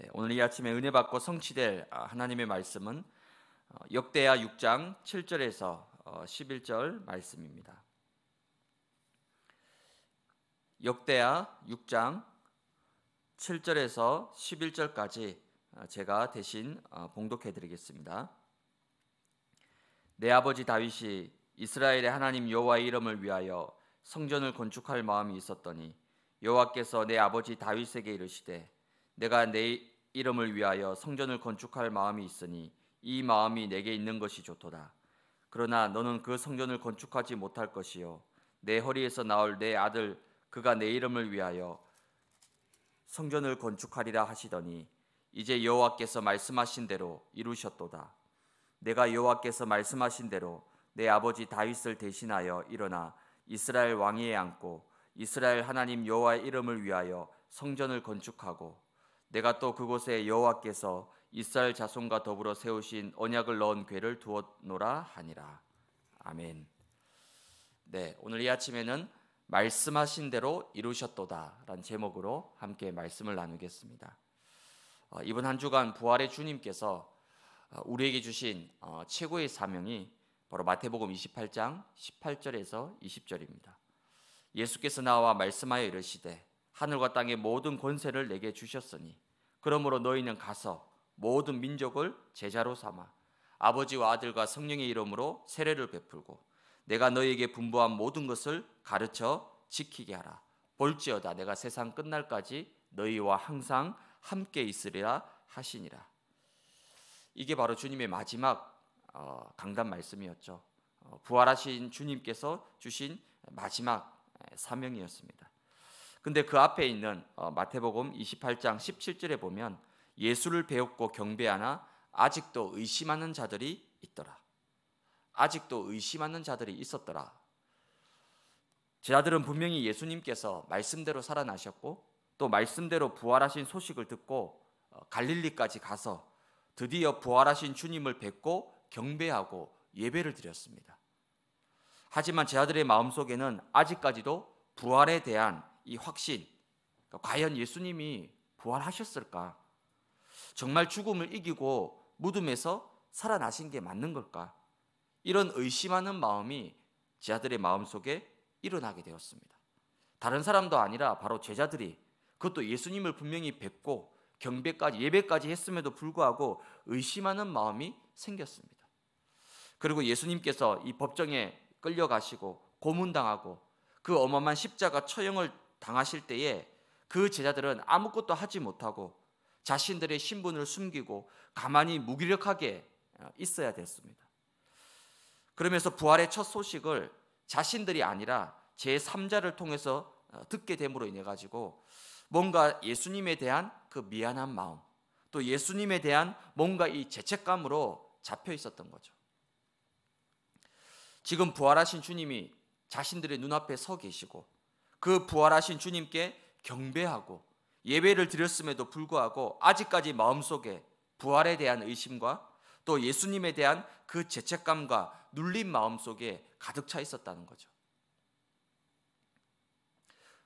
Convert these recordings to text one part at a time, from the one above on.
네, 오늘 이 아침에 은혜 받고 성취될 아, 하나님의 말씀은 어, 역대하 6장 7절에서 11절 어, 말씀입니다. 역대하 6장 7절에서 11절까지 어, 제가 대신 봉독해 드리겠습니다. 내 아버지 다윗이 이스라엘의 하나님 여호와의 이름을 위하여 성전을 건축할 마음이 있었더니 여호와께서 내 아버지 다윗에게 이르시되 내가 내 이름을 위하여 성전을 건축할 마음이 있으니 이 마음이 내게 있는 것이 좋도다. 그러나 너는 그 성전을 건축하지 못할 것이요 내 허리에서 나올 내 아들 그가 내 이름을 위하여 성전을 건축하리라 하시더니 이제 여호와께서 말씀하신 대로 이루셨도다. 내가 여호와께서 말씀하신 대로 내 아버지 다윗을 대신하여 일어나 이스라엘 왕위에 앉고 이스라엘 하나님 여호와의 이름을 위하여 성전을 건축하고 내가 또 그곳에 여호와께서 이스라엘 자손과 더불어 세우신 언약을 넣은 궤를 두었노라 하니라. 아멘. 네, 오늘 이 아침에는 말씀하신 대로 이루셨도다라는 제목으로 함께 말씀을 나누겠습니다. 어, 이번 한 주간 부활의 주님께서 어, 우리에게 주신 어, 최고의 사명이 바로 마태복음 28장 18절에서 20절입니다. 예수께서 나와 말씀하여 이르시되 하늘과 땅의 모든 권세를 내게 주셨으니 그러므로 너희는 가서 모든 민족을 제자로 삼아 아버지와 아들과 성령의 이름으로 세례를 베풀고 내가 너희에게 분부한 모든 것을 가르쳐 지키게 하라. 볼지어다 내가 세상 끝날까지 너희와 항상 함께 있으리라 하시니라. 이게 바로 주님의 마지막 어, 강단 말씀이었죠. 어, 부활하신 주님께서 주신 마지막 사명이었습니다. 근데 그 앞에 있는 어, 마태복음 28장 17절에 보면 예수를 배웠고 경배하나 아직도 의심하는 자들이 있더라. 아직도 의심하는 자들이 있었더라. 제자들은 분명히 예수님께서 말씀대로 살아나셨고 또 말씀대로 부활하신 소식을 듣고 어, 갈릴리까지 가서 드디어 부활하신 주님을 뵙고 경배하고 예배를 드렸습니다. 하지만 제자들의 마음속에는 아직까지도 부활에 대한 이 확신, 과연 예수님이 부활하셨을까? 정말 죽음을 이기고 무덤에서 살아나신 게 맞는 걸까? 이런 의심하는 마음이 제자들의 마음속에 일어나게 되었습니다. 다른 사람도 아니라 바로 제자들이 그것도 예수님을 분명히 뵙고 경배까지 예배까지 했음에도 불구하고 의심하는 마음이 생겼습니다. 그리고 예수님께서 이 법정에 끌려가시고 고문당하고 그 어마어마한 십자가 처형을 당하실 때에 그 제자들은 아무것도 하지 못하고 자신들의 신분을 숨기고 가만히 무기력하게 어, 있어야 됐습니다. 그러면서 부활의 첫 소식을 자신들이 아니라 제3자를 통해서 어, 듣게 됨으로 인해 가지고 뭔가 예수님에 대한 그 미안한 마음, 또 예수님에 대한 뭔가 이 죄책감으로 잡혀 있었던 거죠. 지금 부활하신 주님이 자신들의 눈앞에 서 계시고 그 부활하신 주님께 경배하고 예배를 드렸음에도 불구하고 아직까지 마음속에 부활에 대한 의심과 또 예수님에 대한 그 죄책감과 눌린 마음 속에 가득 차 있었다는 거죠.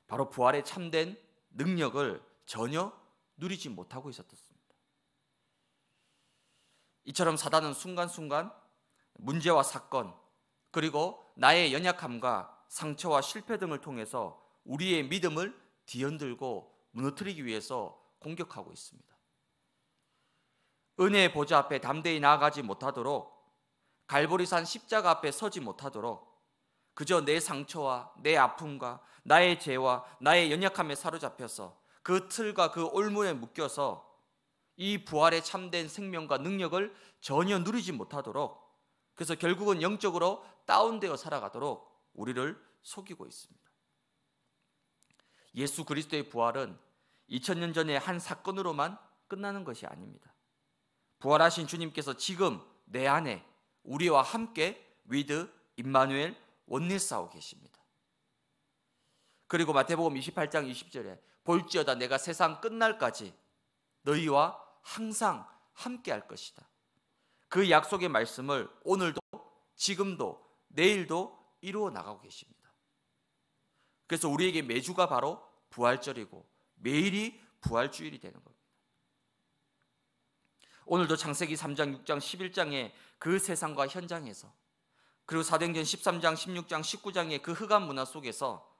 바로 부활에 참된 능력을 전혀 누리지 못하고 있었습니다. 이처럼 사단은 순간순간 문제와 사건 그리고 나의 연약함과 상처와 실패 등을 통해서 우리의 믿음을 뒤흔들고 무너뜨리기 위해서 공격하고 있습니다. 은혜의 보좌 앞에 담대히 나아가지 못하도록 갈보리산 십자가 앞에 서지 못하도록 그저 내 상처와 내 아픔과 나의 죄와 나의 연약함에 사로잡혀서 그 틀과 그 올문에 묶여서 이 부활의 참된 생명과 능력을 전혀 누리지 못하도록 그래서 결국은 영적으로 다운되어 살아가도록 우리를 속이고 있습니다. 예수 그리스도의 부활은 2000년 전에한 사건으로만 끝나는 것이 아닙니다. 부활하신 주님께서 지금 내 안에 우리와 함께 위드 임마누엘 원내싸우 계십니다. 그리고 마태복음 28장 20절에 볼지어다 내가 세상 끝날까지 너희와 항상 함께 할 것이다. 그 약속의 말씀을 오늘도 지금도 내일도 이루어 나가고 계십니다. 그래서 우리에게 매주가 바로 부활절이고 매일이 부활주일이 되는 겁니다. 오늘도 창세기 3장, 6장, 11장의 그 세상과 현장에서 그리고 사도행전 13장, 16장, 19장의 그 흑암 문화 속에서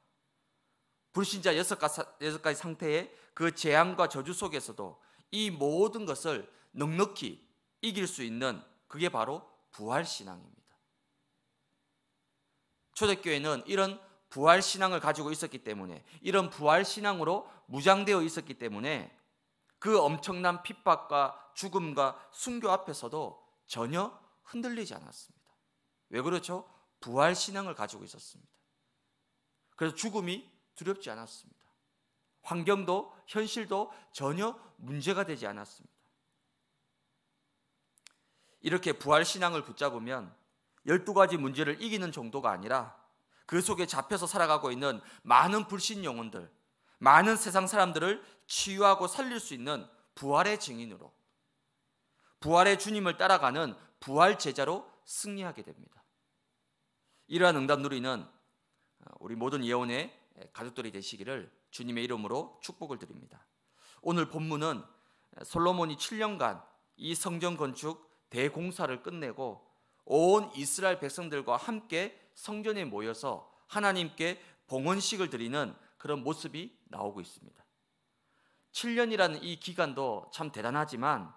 불신자 여섯 가지 상태의 그 재앙과 저주 속에서도 이 모든 것을 넉넉히 이길 수 있는 그게 바로 부활 신앙입니다. 초대교회는 이런 부활 신앙을 가지고 있었기 때문에 이런 부활 신앙으로 무장되어 있었기 때문에 그 엄청난 핍박과 죽음과 순교 앞에서도 전혀 흔들리지 않았습니다. 왜 그렇죠? 부활 신앙을 가지고 있었습니다. 그래서 죽음이 두렵지 않았습니다. 환경도 현실도 전혀 문제가 되지 않았습니다. 이렇게 부활 신앙을 붙잡으면 12가지 문제를 이기는 정도가 아니라 그 속에 잡혀서 살아가고 있는 많은 불신 영혼들, 많은 세상 사람들을 치유하고 살릴 수 있는 부활의 증인으로 부활의 주님을 따라가는 부활 제자로 승리하게 됩니다. 이러한 응답 누리는 어, 우리 모든 예언의 가족들이 되시기를 주님의 이름으로 축복을 드립니다. 오늘 본문은 솔로몬이 7년간 이 성전 건축 대공사를 끝내고 온 이스라엘 백성들과 함께 성전에 모여서 하나님께 봉헌식을 드리는 그런 모습이 나오고 있습니다. 7년이라는 이 기간도 참 대단하지만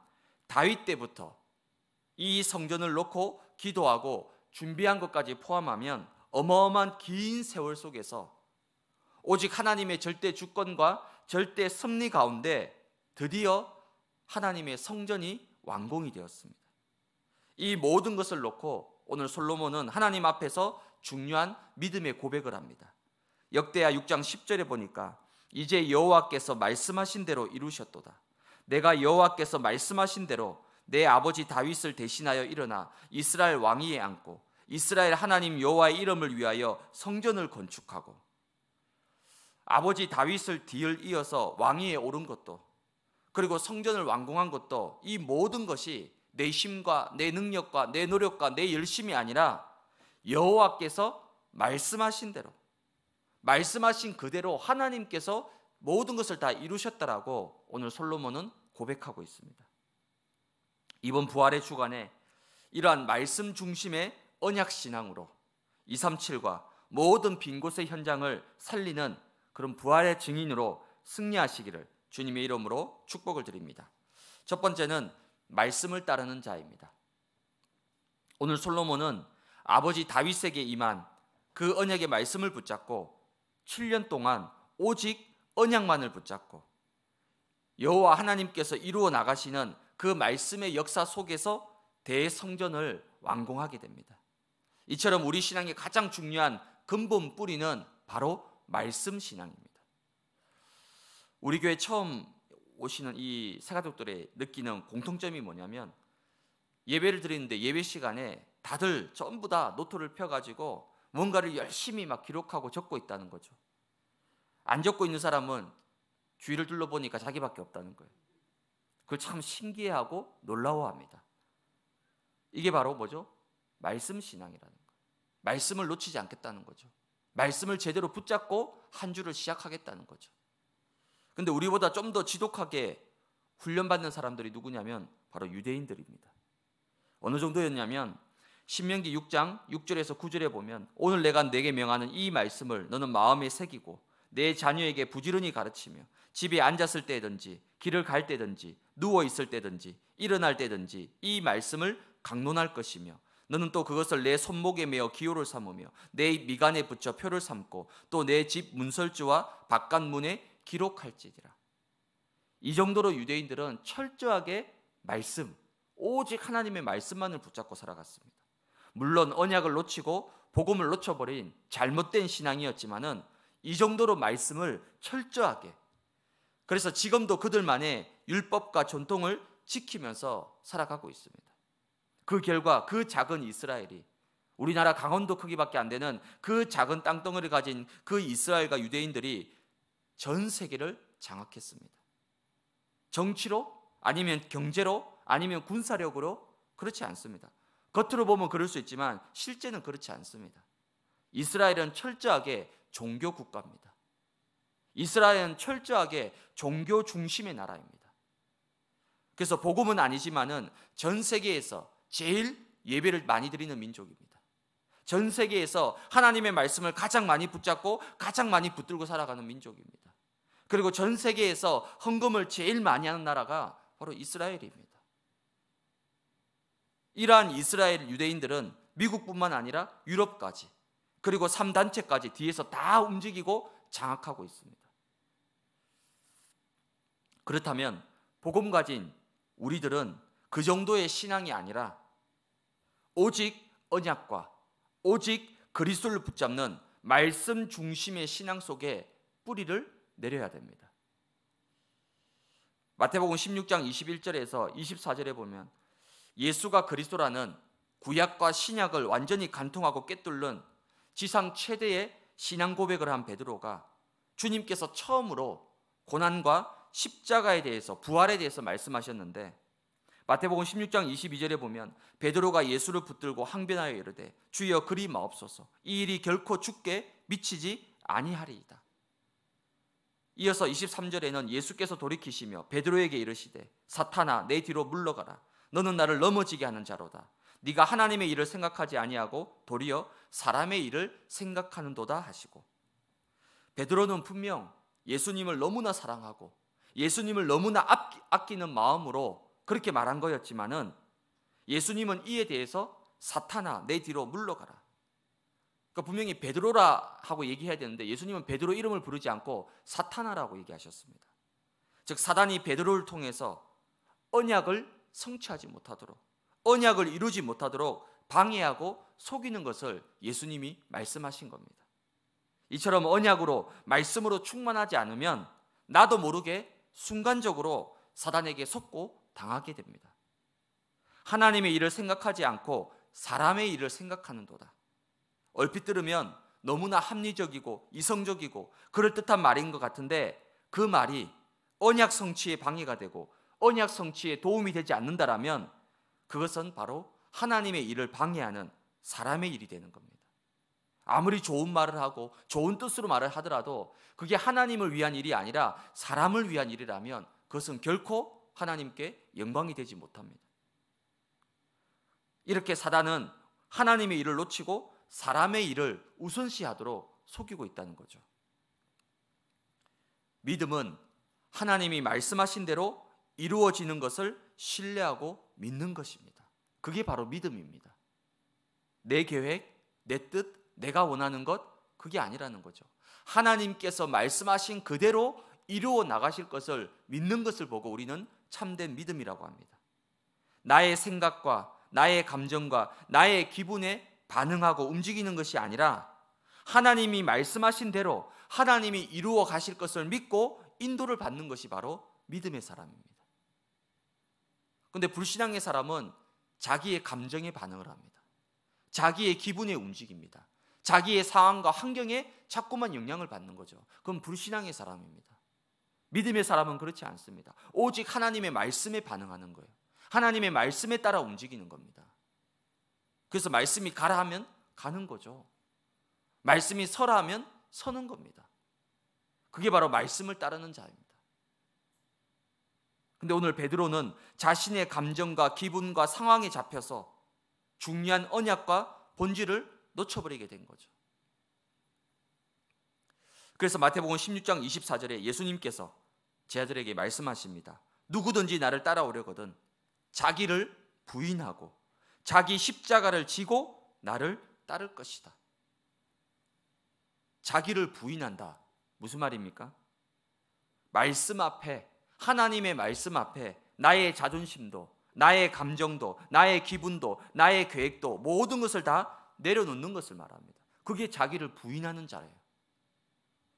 다윗 때부터 이 성전을 놓고 기도하고 준비한 것까지 포함하면 어마어마한 긴 세월 속에서 오직 하나님의 절대 주권과 절대 섭리 가운데 드디어 하나님의 성전이 완공이 되었습니다. 이 모든 것을 놓고 오늘 솔로몬은 하나님 앞에서 중요한 믿음의 고백을 합니다. 역대하 6장 10절에 보니까 이제 여호와께서 말씀하신 대로 이루셨도다. 내가 여호와께서 말씀하신 대로 내 아버지 다윗을 대신하여 일어나 이스라엘 왕위에 앉고 이스라엘 하나님 여호와의 이름을 위하여 성전을 건축하고 아버지 다윗을 뒤을 이어서 왕위에 오른 것도 그리고 성전을 완공한 것도 이 모든 것이 내 힘과 내 능력과 내 노력과 내 열심이 아니라 여호와께서 말씀하신 대로 말씀하신 그대로 하나님께서 모든 것을 다 이루셨다라고 오늘 솔로몬은 고백하고 있습니다. 이번 부활의 주간에 이러한 말씀 중심의 언약 신앙으로 237과 모든 빈 곳의 현장을 살리는 그런 부활의 증인으로 승리하시기를 주님의 이름으로 축복을 드립니다. 첫 번째는 말씀을 따르는 자입니다. 오늘 솔로몬은 아버지 다윗에게 임한 그 언약의 말씀을 붙잡고 7년 동안 오직 언약만을 붙잡고 여호와 하나님께서 이루어 나가시는 그 말씀의 역사 속에서 대성전을 완공하게 됩니다. 이처럼 우리 신앙의 가장 중요한 근본 뿌리는 바로 말씀 신앙입니다. 우리 교회 처음 오시는 이 새가족들의 느끼는 공통점이 뭐냐면 예배를 드리는데 예배 시간에 다들 전부 다 노트를 펴가지고 뭔가를 열심히 막 기록하고 적고 있다는 거죠. 안 적고 있는 사람은 주위를 둘러보니까 자기밖에 없다는 거예요. 그걸 참 신기해하고 놀라워합니다. 이게 바로 뭐죠? 말씀 신앙이라는 거예요. 말씀을 놓치지 않겠다는 거죠. 말씀을 제대로 붙잡고 한 주를 시작하겠다는 거죠. 근데 우리보다 좀 더 지독하게 훈련받는 사람들이 누구냐면 바로 유대인들입니다. 어느 정도였냐면 신명기 6장 6절에서 9절에 보면 오늘 내가 내게 명하는 이 말씀을 너는 마음에 새기고 내 자녀에게 부지런히 가르치며 집에 앉았을 때든지 길을 갈 때든지 누워 있을 때든지 일어날 때든지 이 말씀을 강론할 것이며 너는 또 그것을 내 손목에 메어 기호를 삼으며 내 미간에 붙여 표를 삼고 또 내 집 문설주와 바깥문에 기록할지니라. 이 정도로 유대인들은 철저하게 말씀, 오직 하나님의 말씀만을 붙잡고 살아갔습니다. 물론 언약을 놓치고 복음을 놓쳐버린 잘못된 신앙이었지만은 이 정도로 말씀을 철저하게 그래서 지금도 그들만의 율법과 전통을 지키면서 살아가고 있습니다. 그 결과 그 작은 이스라엘이 우리나라 강원도 크기밖에 안 되는 그 작은 땅덩어리 가진 그 이스라엘과 유대인들이 전 세계를 장악했습니다. 정치로 아니면 경제로 아니면 군사력으로 그렇지 않습니다. 겉으로 보면 그럴 수 있지만 실제는 그렇지 않습니다. 이스라엘은 철저하게 종교 국가입니다. 이스라엘은 철저하게 종교 중심의 나라입니다. 그래서 복음은 아니지만은 전 세계에서 제일 예배를 많이 드리는 민족입니다. 전 세계에서 하나님의 말씀을 가장 많이 붙잡고 가장 많이 붙들고 살아가는 민족입니다. 그리고 전 세계에서 헌금을 제일 많이 하는 나라가 바로 이스라엘입니다. 이러한 이스라엘 유대인들은 미국뿐만 아니라 유럽까지 그리고 3단체까지 뒤에서 다 움직이고 장악하고 있습니다. 그렇다면 복음 가진 우리들은 그 정도의 신앙이 아니라 오직 언약과 오직 그리스도를 붙잡는 말씀 중심의 신앙 속에 뿌리를 내려야 됩니다. 마태복음 16장 21절에서 24절에 보면 예수가 그리스도라는 구약과 신약을 완전히 간통하고 깨뚫는 지상 최대의 신앙 고백을 한 베드로가 주님께서 처음으로 고난과 십자가에 대해서 부활에 대해서 말씀하셨는데 마태복음 16장 22절에 보면 베드로가 예수를 붙들고 항변하여 이르되 주여 그리 마옵소서 이 일이 결코 죽게 미치지 아니하리이다. 이어서 23절에는 예수께서 돌이키시며 베드로에게 이르시되 사탄아 내 뒤로 물러가라 너는 나를 넘어지게 하는 자로다 네가 하나님의 일을 생각하지 아니하고 도리어 사람의 일을 생각하는도다 하시고 베드로는 분명 예수님을 너무나 사랑하고 예수님을 너무나 아끼, 는 마음으로 그렇게 말한 거였지만은 예수님은 이에 대해서 사탄아 내 뒤로 물러가라 그러니까 분명히 베드로라 하고 얘기해야 되는데 예수님은 베드로 이름을 부르지 않고 사탄아라고 얘기하셨습니다. 즉 사단이 베드로를 통해서 언약을 성취하지 못하도록 언약을 이루지 못하도록 방해하고 속이는 것을 예수님이 말씀하신 겁니다. 이처럼 언약으로 말씀으로 충만하지 않으면 나도 모르게 순간적으로 사단에게 속고 당하게 됩니다. 하나님의 일을 생각하지 않고 사람의 일을 생각하는도다. 얼핏 들으면 너무나 합리적이고 이성적이고 그럴듯한 말인 것 같은데 그 말이 언약 성취에 방해가 되고 언약 성취에 도움이 되지 않는다라면 그것은 바로 하나님의 일을 방해하는 사람의 일이 되는 겁니다. 아무리 좋은 말을 하고 좋은 뜻으로 말을 하더라도 그게 하나님을 위한 일이 아니라 사람을 위한 일이라면 그것은 결코 하나님께 영광이 되지 못합니다. 이렇게 사단은 하나님의 일을 놓치고 사람의 일을 우선시하도록 속이고 있다는 거죠. 믿음은 하나님이 말씀하신 대로 이루어지는 것을 신뢰하고 믿는 것입니다. 그게 바로 믿음입니다. 내 계획, 내 뜻, 내가 원하는 것, 그게 아니라는 거죠. 하나님께서 말씀하신 그대로 이루어 나가실 것을 믿는 것을 보고 우리는 참된 믿음이라고 합니다. 나의 생각과 나의 감정과 나의 기분에 반응하고 움직이는 것이 아니라 하나님이 말씀하신 대로 하나님이 이루어 가실 것을 믿고 인도를 받는 것이 바로 믿음의 사람입니다. 근데 불신앙의 사람은 자기의 감정에 반응을 합니다. 자기의 기분에 움직입니다. 자기의 상황과 환경에 자꾸만 영향을 받는 거죠. 그럼 불신앙의 사람입니다. 믿음의 사람은 그렇지 않습니다. 오직 하나님의 말씀에 반응하는 거예요. 하나님의 말씀에 따라 움직이는 겁니다. 그래서 말씀이 가라 하면 가는 거죠. 말씀이 서라 하면 서는 겁니다. 그게 바로 말씀을 따르는 자입니다. 근데 오늘 베드로는 자신의 감정과 기분과 상황에 잡혀서 중요한 언약과 본질을 놓쳐버리게 된 거죠. 그래서 마태복음 16장 24절에 예수님께서 제자들에게 말씀하십니다. 누구든지 나를 따라오려거든 자기를 부인하고 자기 십자가를 지고 나를 따를 것이다. 자기를 부인한다. 무슨 말입니까? 말씀 앞에 하나님의 말씀 앞에 나의 자존심도 나의 감정도 나의 기분도 나의 계획도 모든 것을 다 내려놓는 것을 말합니다. 그게 자기를 부인하는 자예요.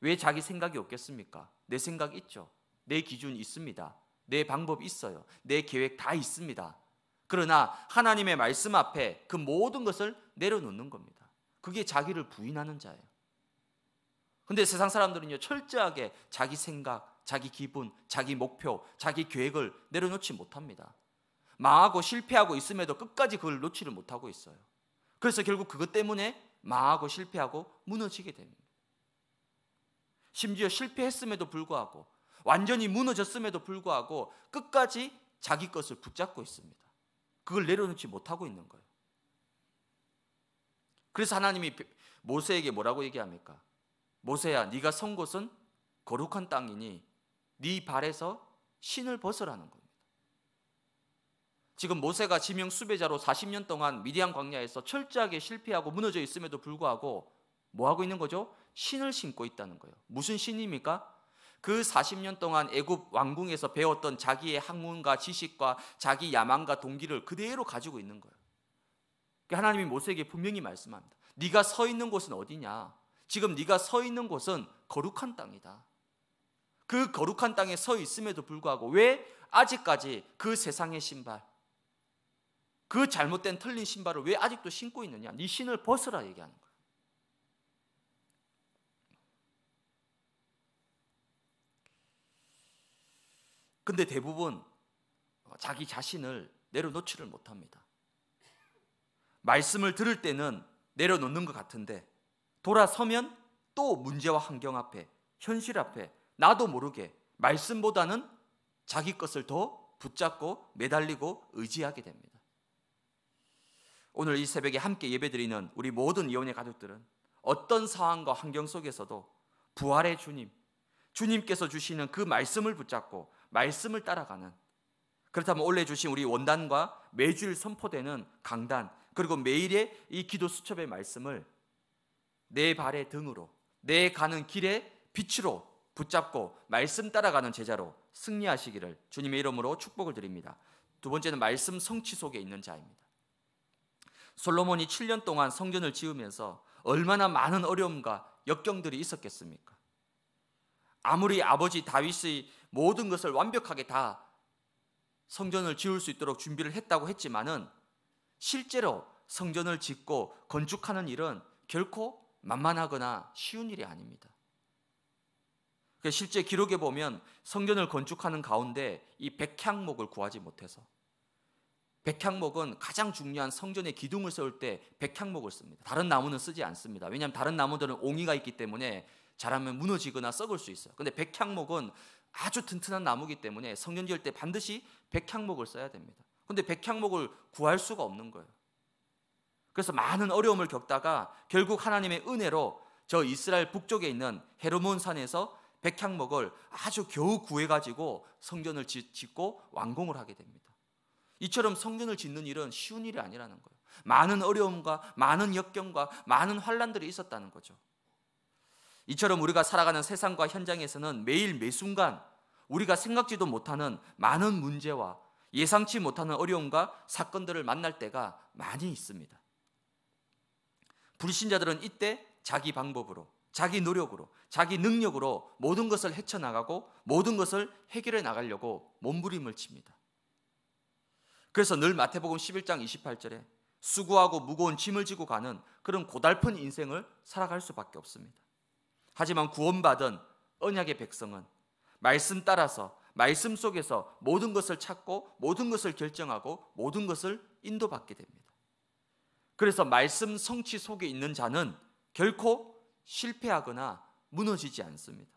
왜 자기 생각이 없겠습니까? 내 생각 있죠. 내 기준 있습니다. 내 방법 있어요. 내 계획 다 있습니다. 그러나 하나님의 말씀 앞에 그 모든 것을 내려놓는 겁니다. 그게 자기를 부인하는 자예요. 근데 세상 사람들은요, 철저하게 자기 생각, 자기 기분, 자기 목표, 자기 계획을 내려놓지 못합니다. 망하고 실패하고 있음에도 끝까지 그걸 놓지를 못하고 있어요. 그래서 결국 그것 때문에 망하고 실패하고 무너지게 됩니다. 심지어 실패했음에도 불구하고 완전히 무너졌음에도 불구하고 끝까지 자기 것을 붙잡고 있습니다. 그걸 내려놓지 못하고 있는 거예요. 그래서 하나님이 모세에게 뭐라고 얘기합니까? 모세야, 네가 선 곳은 거룩한 땅이니 네 발에서 신을 벗으라는 겁니다. 지금 모세가 지명 수배자로 40년 동안 미디안 광야에서 철저하게 실패하고 무너져 있음에도 불구하고 뭐 하고 있는 거죠? 신을 신고 있다는 거예요. 무슨 신입니까? 그 40년 동안 애굽 왕궁에서 배웠던 자기의 학문과 지식과 자기 야망과 동기를 그대로 가지고 있는 거예요. 그러니까 하나님이 모세에게 분명히 말씀합니다. 네가 서 있는 곳은 어디냐? 지금 네가 서 있는 곳은 거룩한 땅이다. 그 거룩한 땅에 서 있음에도 불구하고 왜 아직까지 그 세상의 신발, 그 잘못된 틀린 신발을 왜 아직도 신고 있느냐? 네 신을 벗으라 얘기하는 거예요. 근데 대부분 자기 자신을 내려놓지를 못합니다. 말씀을 들을 때는 내려놓는 것 같은데 돌아서면 또 문제와 환경 앞에 현실 앞에 나도 모르게 말씀보다는 자기 것을 더 붙잡고 매달리고 의지하게 됩니다. 오늘 이 새벽에 함께 예배드리는 우리 모든 이혼의 가족들은 어떤 상황과 환경 속에서도 부활의 주님, 주님께서 주시는 그 말씀을 붙잡고 말씀을 따라가는 그렇다면 올해 주신 우리 원단과 매주일 선포되는 강단 그리고 매일의 이 기도 수첩의 말씀을 내 발의 등으로 내 가는 길의 빛으로 붙잡고 말씀 따라가는 제자로 승리하시기를 주님의 이름으로 축복을 드립니다. 두 번째는 말씀 성취 속에 있는 자입니다. 솔로몬이 7년 동안 성전을 지으면서 얼마나 많은 어려움과 역경들이 있었겠습니까? 아무리 아버지 다윗의 모든 것을 완벽하게 다 성전을 지을 수 있도록 준비를 했다고 했지만은 실제로 성전을 짓고 건축하는 일은 결코 만만하거나 쉬운 일이 아닙니다. 그러니까 실제 기록에 보면 성전을 건축하는 가운데 이 백향목을 구하지 못해서 백향목은 가장 중요한 성전의 기둥을 세울 때 백향목을 씁니다. 다른 나무는 쓰지 않습니다. 왜냐하면 다른 나무들은 옹이가 있기 때문에 자라면 무너지거나 썩을 수 있어요. 근데 백향목은 아주 튼튼한 나무기 때문에 성년기일 때 반드시 백향목을 써야 됩니다. 근데 백향목을 구할 수가 없는 거예요. 그래서 많은 어려움을 겪다가 결국 하나님의 은혜로 저 이스라엘 북쪽에 있는 헤르몬 산에서 백향목을 아주 겨우 구해 가지고 성전을 짓고 완공을 하게 됩니다. 이처럼 성전을 짓는 일은 쉬운 일이 아니라는 거예요. 많은 어려움과 많은 역경과 많은 환란들이 있었다는 거죠. 이처럼 우리가 살아가는 세상과 현장에서는 매일 매순간 우리가 생각지도 못하는 많은 문제와 예상치 못하는 어려움과 사건들을 만날 때가 많이 있습니다. 불신자들은 이때 자기 방법으로, 자기 노력으로, 자기 능력으로 모든 것을 헤쳐나가고 모든 것을 해결해 나가려고 몸부림을 칩니다. 그래서 늘 마태복음 11장 28절에 수고하고 무거운 짐을 지고 가는 그런 고달픈 인생을 살아갈 수밖에 없습니다. 하지만 구원받은 언약의 백성은 말씀 따라서 말씀 속에서 모든 것을 찾고 모든 것을 결정하고 모든 것을 인도받게 됩니다. 그래서 말씀 성취 속에 있는 자는 결코 실패하거나 무너지지 않습니다.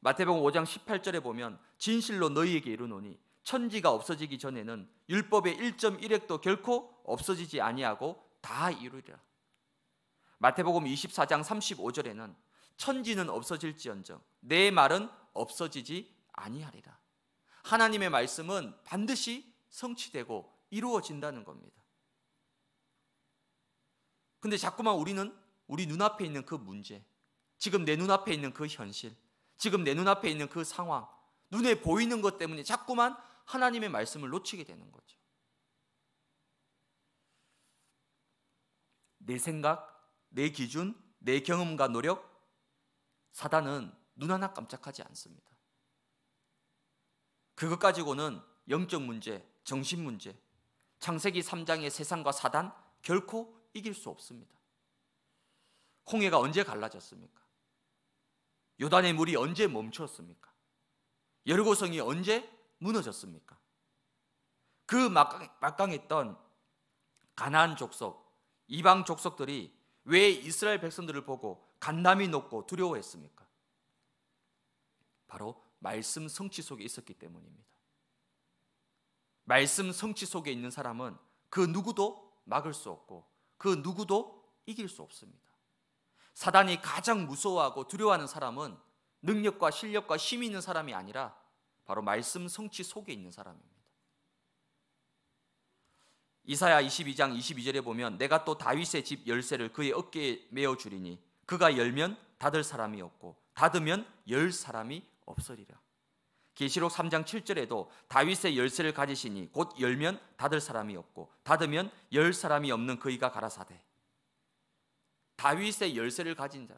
마태복음 5장 18절에 보면 진실로 너희에게 이르노니 천지가 없어지기 전에는 율법의 1.1핵도 결코 없어지지 아니하고 다 이루리라. 마태복음 24장 35절에는 천지는 없어질지언정 내 말은 없어지지 아니하리라. 하나님의 말씀은 반드시 성취되고 이루어진다는 겁니다. 근데 자꾸만 우리는 우리 눈앞에 있는 그 문제, 지금 내 눈앞에 있는 그 현실, 지금 내 눈앞에 있는 그 상황, 눈에 보이는 것 때문에 자꾸만 하나님의 말씀을 놓치게 되는 거죠. 내 생각, 내 기준, 내 경험과 노력, 사단은 눈 하나 깜짝하지 않습니다. 그것 가지고는 영적 문제, 정신 문제, 창세기 3장의 세상과 사단 결코 이길 수 없습니다. 홍해가 언제 갈라졌습니까? 요단의 물이 언제 멈췄습니까? 여리고성이 언제 무너졌습니까? 그 막강했던 가나 족속, 이방 족속들이 왜 이스라엘 백성들을 보고 간담이 높고 두려워했습니까? 바로 말씀 성취 속에 있었기 때문입니다. 말씀 성취 속에 있는 사람은 그 누구도 막을 수 없고 그 누구도 이길 수 없습니다. 사단이 가장 무서워하고 두려워하는 사람은 능력과 실력과 힘이 있는 사람이 아니라 바로 말씀 성취 속에 있는 사람입니다. 이사야 22장 22절에 보면 내가 또 다윗의 집 열쇠를 그의 어깨에 메어 주리니 그가 열면 닫을 사람이 없고 닫으면 열 사람이 없으리라. 계시록 3장 7절에도 다윗의 열쇠를 가지시니 곧 열면 닫을 사람이 없고 닫으면 열 사람이 없는 그이가 가라사대. 다윗의 열쇠를 가진 자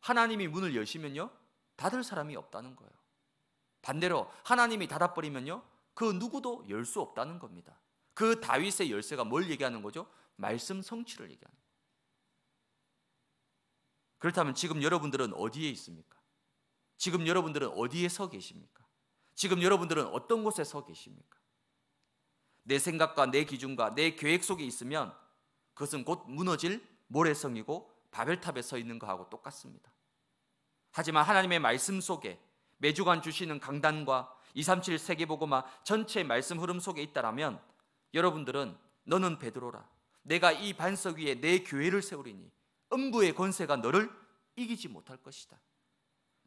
하나님이 문을 여시면요 닫을 사람이 없다는 거예요. 반대로 하나님이 닫아버리면요 그 누구도 열 수 없다는 겁니다. 그 다윗의 열쇠가 뭘 얘기하는 거죠? 말씀 성취를 얘기하는 그렇다면 지금 여러분들은 어디에 있습니까? 지금 여러분들은 어디에 서 계십니까? 지금 여러분들은 어떤 곳에 서 계십니까? 내 생각과 내 기준과 내 계획 속에 있으면 그것은 곧 무너질 모래성이고 바벨탑에 서 있는 거하고 똑같습니다. 하지만 하나님의 말씀 속에 매주간 주시는 강단과 237 세계보고마 전체 말씀 흐름 속에 있다라면 여러분들은 너는 베드로라. 내가 이 반석 위에 내 교회를 세우리니 음부의 권세가 너를 이기지 못할 것이다.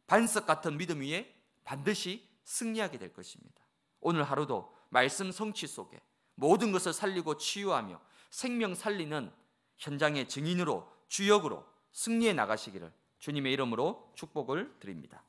반석 같은 믿음 위에 반드시 승리하게 될 것입니다. 오늘 하루도 말씀 성취 속에 모든 것을 살리고 치유하며 생명 살리는 현장의 증인으로 주역으로 승리해 나가시기를 주님의 이름으로 축복을 드립니다.